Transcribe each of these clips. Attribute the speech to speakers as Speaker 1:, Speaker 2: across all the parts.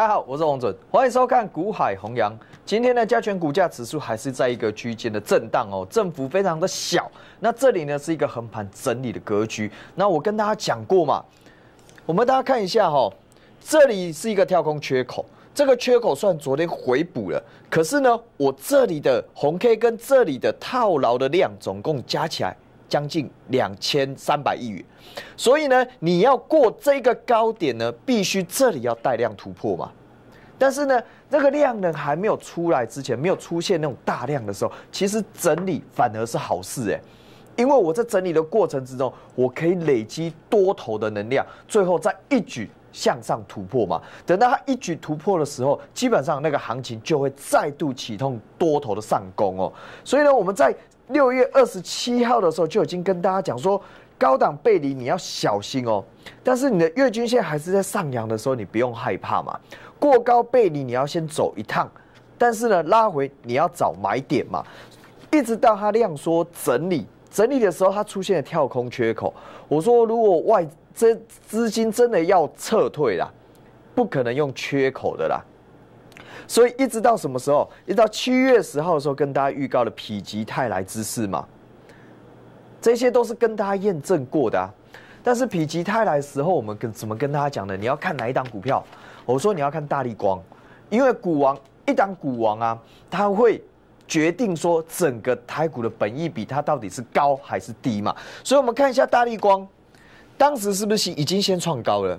Speaker 1: 大家好，我是王准，欢迎收看《股海弘扬》。今天的加权股价指数还是在一个区间的震荡哦，振幅非常的小。那这里呢是一个横盘整理的格局。那我跟大家讲过嘛，我们大家看一下哈，这里是一个跳空缺口，这个缺口算昨天回补了。可是呢，我这里的红 K 跟这里的套牢的量总共加起来。将近两千三百亿元，所以呢，你要过这个高点呢，必须这里要带量突破嘛。但是呢，那个量呢还没有出来之前，没有出现那种大量的时候，其实整理反而是好事哎，因为我在整理的过程之中，我可以累积多头的能量，最后再一举向上突破嘛。等到它一举突破的时候，基本上那个行情就会再度启动多头的上攻哦。所以呢，我们在。六月二十七号的时候就已经跟大家讲说，高档背离你要小心哦，但是你的月均线还是在上扬的时候，你不用害怕嘛。过高背离你要先走一趟，但是呢拉回你要找买点嘛，一直到它量缩整理整理的时候，它出现了跳空缺口，我说如果外这资金真的要撤退啦，不可能用缺口的啦。所以一直到什么时候？一直到七月十号的时候，跟大家预告的否极泰来之势嘛，这些都是跟大家验证过的啊。但是否极泰来时候，我们跟怎么跟大家讲呢？你要看哪一档股票？我说你要看大力光，因为股王一档股王啊，他会决定说整个台股的本益比它到底是高还是低嘛。所以我们看一下大力光，当时是不是已经先创高了？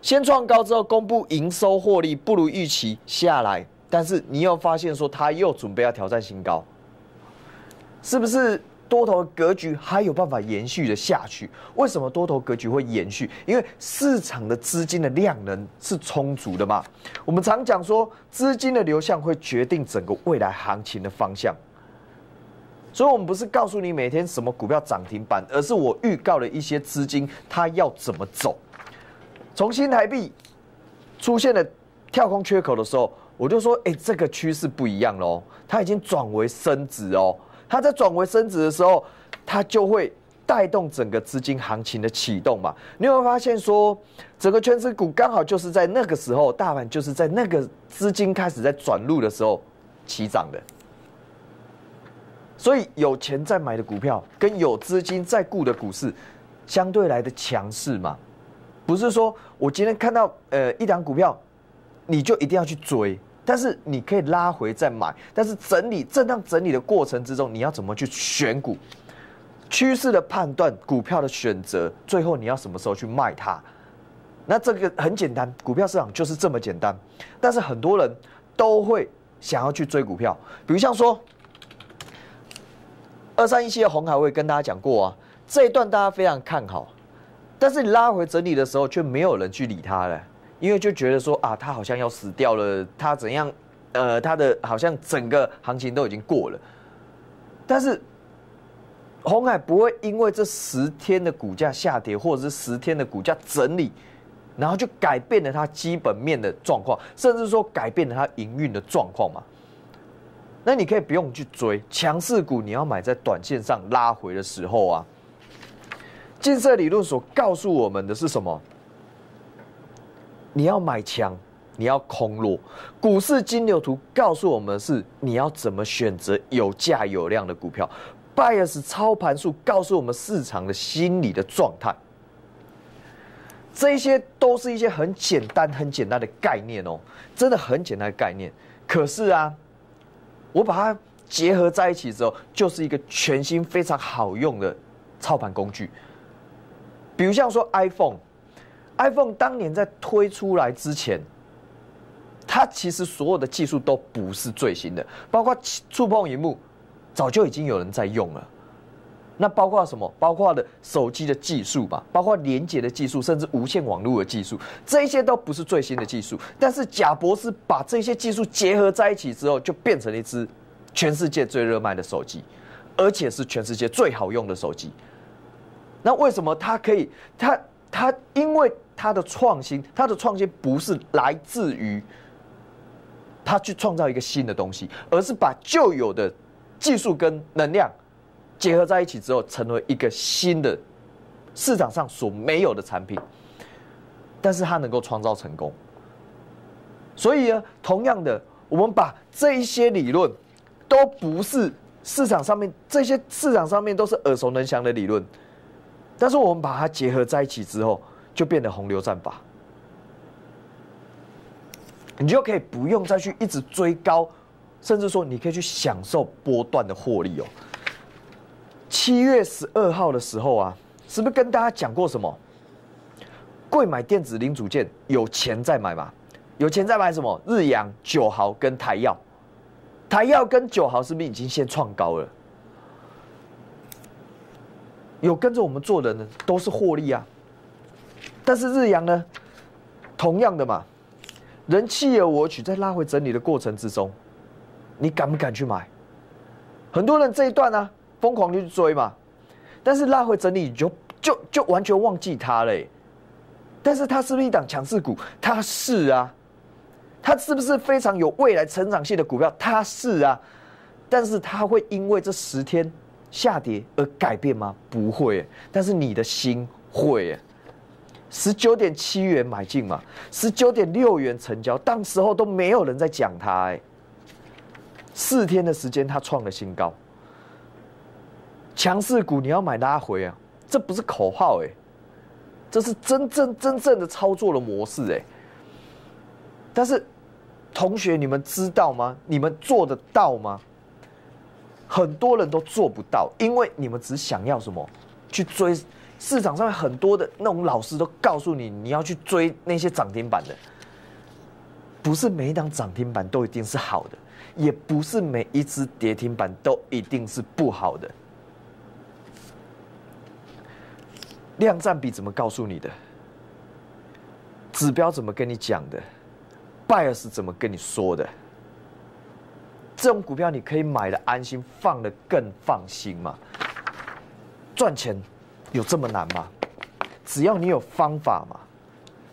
Speaker 1: 先创高之后，公布营收获利不如预期下来，但是你又发现说它又准备要挑战新高，是不是多头格局还有办法延续的下去？为什么多头格局会延续？因为市场的资金的量能是充足的嘛。我们常讲说，资金的流向会决定整个未来行情的方向。所以，我们不是告诉你每天什么股票涨停板，而是我预告了一些资金它要怎么走。从新台币出现了跳空缺口的时候，我就说：哎，这个趋势不一样喽，它已经转为升值哦。它在转为升值的时候，它就会带动整个资金行情的启动嘛。你会发现说，整个全指股刚好就是在那个时候，大盘就是在那个资金开始在转入的时候起涨的。所以有钱在买的股票跟有资金在顾的股市，相对来的强势嘛。不是说我今天看到呃一档股票，你就一定要去追，但是你可以拉回再买。但是整理震荡整理的过程之中，你要怎么去选股？趋势的判断，股票的选择，最后你要什么时候去卖它？那这个很简单，股票市场就是这么简单。但是很多人都会想要去追股票，比如像说二三一七的红海，我也跟大家讲过啊，这一段大家非常看好。但是拉回整理的时候，却没有人去理它了，因为就觉得说啊，它好像要死掉了，它怎样，呃，它的好像整个行情都已经过了。但是红海不会因为这十天的股价下跌，或者是十天的股价整理，然后就改变了它基本面的状况，甚至说改变了它营运的状况嘛？那你可以不用去追强势股，你要买在短线上拉回的时候啊。建设理论所告诉我们的是什么？你要买强，你要空落。股市金牛图告诉我们是你要怎么选择有价有量的股票。Bias 操盘术告诉我们市场的心理的状态。这些都是一些很简单、很简单的概念哦，真的很简单的概念。可是啊，我把它结合在一起之后，就是一个全新、非常好用的操盘工具。比如像说 iPhone，iPhone 当年在推出来之前，它其实所有的技术都不是最新的，包括触碰荧幕，早就已经有人在用了。那包括什么？包括的手机的技术吧，包括连接的技术，甚至无线网络的技术，这些都不是最新的技术。但是贾博士把这些技术结合在一起之后，就变成了一支全世界最热卖的手机，而且是全世界最好用的手机。那为什么他可以？他他因为他的创新，他的创新不是来自于他去创造一个新的东西，而是把旧有的技术跟能量结合在一起之后，成为一个新的市场上所没有的产品。但是它能够创造成功。所以呢，同样的，我们把这一些理论，都不是市场上面这些市场上面都是耳熟能详的理论。但是我们把它结合在一起之后，就变得洪流战法，你就可以不用再去一直追高，甚至说你可以去享受波段的获利哦。七月十二号的时候啊，是不是跟大家讲过什么？贵买电子零组件，有钱再买嘛，有钱再买什么？日阳九豪跟台药，台药跟九豪是不是已经先创高了？有跟着我们做的呢，都是获利啊。但是日阳呢，同样的嘛，人弃而我取，在拉回整理的过程之中，你敢不敢去买？很多人这一段呢，疯狂就去追嘛，但是拉回整理，就就就完全忘记它嘞。但是它是不是一档强势股？它是啊。它是不是非常有未来成长性的股票？它是啊。但是它会因为这十天。下跌而改变吗？不会，但是你的心会。十九点七元买进嘛，十九点六元成交，当时候都没有人在讲它哎。四天的时间，它创了新高。强势股你要买拉回啊，这不是口号哎，这是真正真正的操作的模式哎。但是，同学你们知道吗？你们做得到吗？很多人都做不到，因为你们只想要什么？去追市场上很多的那种老师都告诉你，你要去追那些涨停板的，不是每一档涨停板都一定是好的，也不是每一只跌停板都一定是不好的。量占比怎么告诉你的？指标怎么跟你讲的 b i a s 是怎么跟你说的？这种股票你可以买的安心，放的更放心嘛？赚钱有这么难吗？只要你有方法嘛，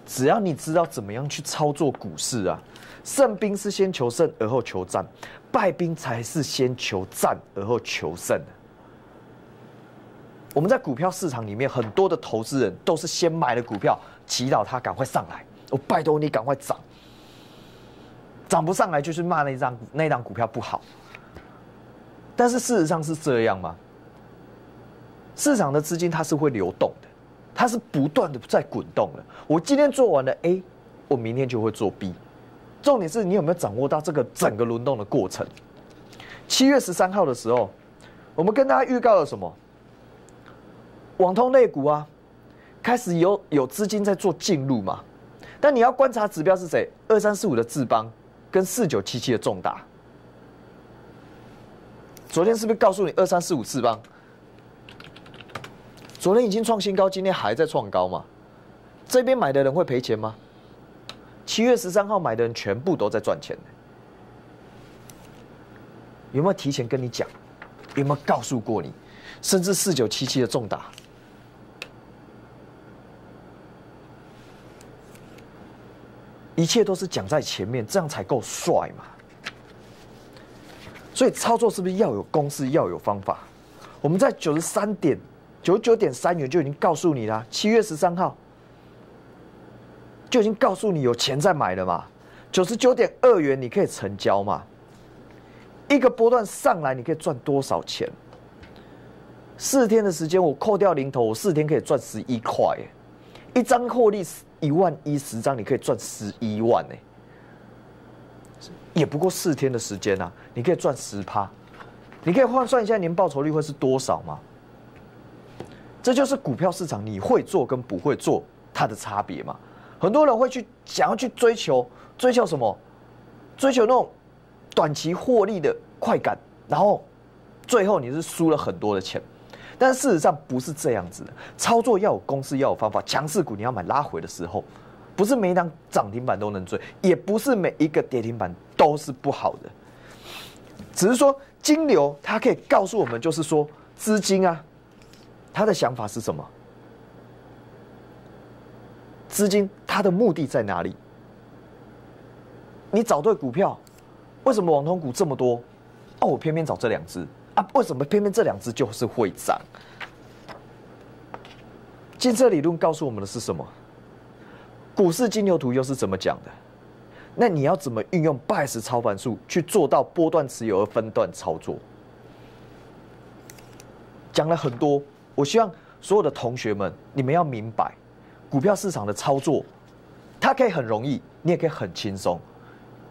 Speaker 1: 只要你知道怎么样去操作股市啊。胜兵是先求胜而后求战，败兵才是先求战而后求胜我们在股票市场里面，很多的投资人都是先买了股票，祈祷它赶快上来，我拜托你赶快涨。涨不上来就是骂那张那张股票不好，但是事实上是这样吗？市场的资金它是会流动的，它是不断的在滚动的。我今天做完了 A，我明天就会做 B。重点是你有没有掌握到这个整个轮动的过程？七月十三号的时候，我们跟大家预告了什么？网通类股啊，开始有有资金在做进入嘛？但你要观察指标是谁？二三四五的智邦。跟四九七七的重大，昨天是不是告诉你二三四五四棒？昨天已经创新高，今天还在创高嘛？这边买的人会赔钱吗？七月十三号买的人全部都在赚钱有没有提前跟你讲？有没有告诉过你？甚至四九七七的重大？一切都是讲在前面，这样才够帅嘛！所以操作是不是要有公式，要有方法？我们在九十三点九九点三元就已经告诉你啦，七月十三号就已经告诉你有钱在买了嘛。九十九点二元你可以成交嘛？一个波段上来你可以赚多少钱？四天的时间我扣掉零头，我四天可以赚十一块，一张获利。一万一十张，你可以赚十一万呢，也不过四天的时间啊！你可以赚十趴，你可以换算一下年报酬率会是多少吗？这就是股票市场你会做跟不会做它的差别嘛？很多人会去想要去追求追求什么？追求那种短期获利的快感，然后最后你是输了很多的钱。但事实上不是这样子的，操作要有公式，要有方法。强势股你要买拉回的时候，不是每张涨停板都能追，也不是每一个跌停板都是不好的。只是说金牛它可以告诉我们，就是说资金啊，他的想法是什么？资金他的目的在哪里？你找对股票，为什么网通股这么多？哦，我偏偏找这两只。啊，为什么偏偏这两只就是会涨？建设理论告诉我们的是什么？股市金牛图又是怎么讲的？那你要怎么运用拜 i 操盘术去做到波段持有而分段操作？讲了很多，我希望所有的同学们，你们要明白，股票市场的操作，它可以很容易，你也可以很轻松，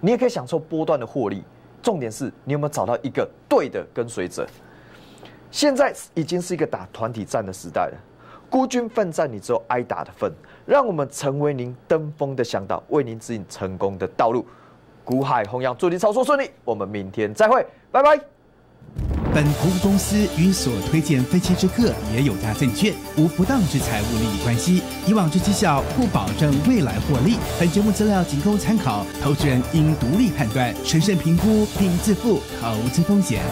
Speaker 1: 你也可以享受波段的获利。重点是你有没有找到一个对的跟随者？现在已经是一个打团体战的时代了，孤军奋战你只有挨打的份。让我们成为您登峰的向导，为您指引成功的道路。股海弘扬祝您操作顺利，我们明天再会，拜拜。本投资公司与所推荐分期之客也有家证券无不当之财务利益关系，以往之绩效不保证未来获利。本节目资料仅供参考，投资人应独立判断、审慎评估并自负投资风险。